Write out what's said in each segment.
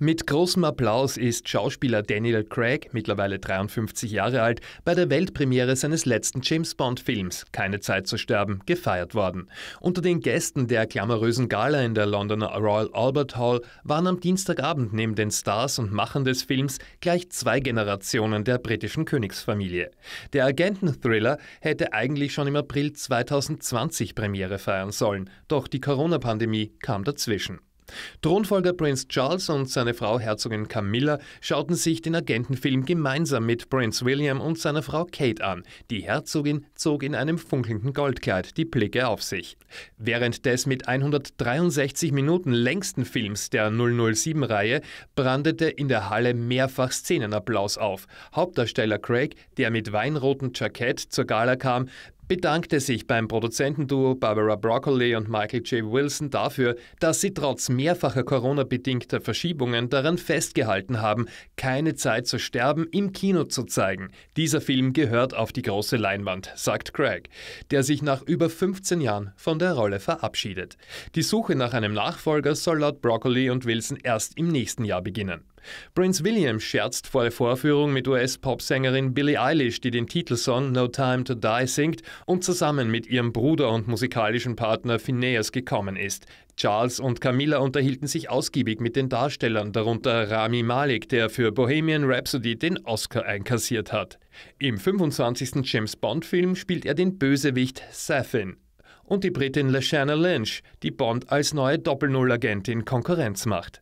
Mit großem Applaus ist Schauspieler Daniel Craig, mittlerweile 53 Jahre alt, bei der Weltpremiere seines letzten James Bond-Films Keine Zeit zu sterben gefeiert worden. Unter den Gästen der klammerösen Gala in der Londoner Royal Albert Hall waren am Dienstagabend neben den Stars und Machern des Films gleich zwei Generationen der britischen Königsfamilie. Der Agenten-Thriller hätte eigentlich schon im April 2020 Premiere feiern sollen, doch die Corona-Pandemie kam dazwischen. Thronfolger Prinz Charles und seine Frau Herzogin Camilla schauten sich den Agentenfilm gemeinsam mit Prinz William und seiner Frau Kate an. Die Herzogin zog in einem funkelnden Goldkleid die Blicke auf sich. Während des mit 163 Minuten längsten Films der 007-Reihe brandete in der Halle mehrfach Szenenapplaus auf. Hauptdarsteller Craig, der mit weinrotem Jackett zur Gala kam, bedankte sich beim Produzentenduo Barbara Broccoli und Michael J. Wilson dafür, dass sie trotz mehrfacher Corona-bedingter Verschiebungen daran festgehalten haben, keine Zeit zu sterben im Kino zu zeigen. Dieser Film gehört auf die große Leinwand, sagt Craig, der sich nach über 15 Jahren von der Rolle verabschiedet. Die Suche nach einem Nachfolger soll laut Broccoli und Wilson erst im nächsten Jahr beginnen. Prince William scherzt vor der Vorführung mit US-Popsängerin Billie Eilish, die den Titelsong No Time to Die singt und zusammen mit ihrem Bruder und musikalischen Partner Phineas gekommen ist. Charles und Camilla unterhielten sich ausgiebig mit den Darstellern, darunter Rami Malik, der für Bohemian Rhapsody den Oscar einkassiert hat. Im 25. James Bond-Film spielt er den Bösewicht Safin. Und die Britin Lashana Lynch, die Bond als neue doppel agentin Konkurrenz macht.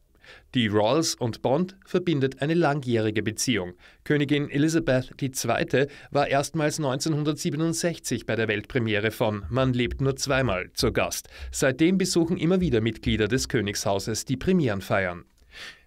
Die Rawls und Bond verbindet eine langjährige Beziehung. Königin Elizabeth II. war erstmals 1967 bei der Weltpremiere von Man lebt nur zweimal zu Gast. Seitdem besuchen immer wieder Mitglieder des Königshauses die Premierenfeiern.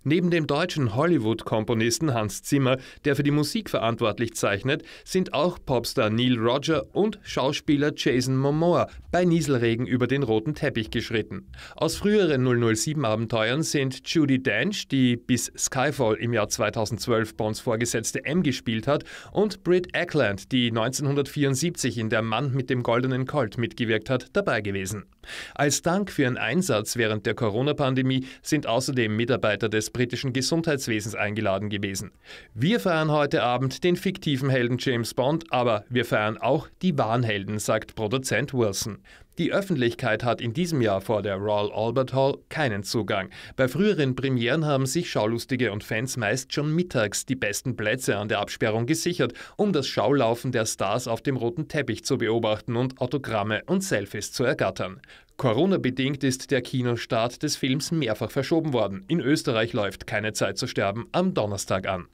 Neben dem deutschen Hollywood-Komponisten Hans Zimmer, der für die Musik verantwortlich zeichnet, sind auch Popstar Neil Roger und Schauspieler Jason Momoa bei Nieselregen über den roten Teppich geschritten. Aus früheren 007-Abenteuern sind Judy Dench, die bis Skyfall im Jahr 2012 Bonds Vorgesetzte M gespielt hat, und Britt Eklund, die 1974 in Der Mann mit dem goldenen Colt mitgewirkt hat, dabei gewesen. Als Dank für ihren Einsatz während der Corona-Pandemie sind außerdem Mitarbeiter des britischen Gesundheitswesens eingeladen gewesen. Wir feiern heute Abend den fiktiven Helden James Bond, aber wir feiern auch die wahren Helden, sagt Produzent Wilson. Die Öffentlichkeit hat in diesem Jahr vor der Royal Albert Hall keinen Zugang. Bei früheren Premieren haben sich Schaulustige und Fans meist schon mittags die besten Plätze an der Absperrung gesichert, um das Schaulaufen der Stars auf dem roten Teppich zu beobachten und Autogramme und Selfies zu ergattern. Corona-bedingt ist der Kinostart des Films mehrfach verschoben worden. In Österreich läuft keine Zeit zu sterben am Donnerstag an.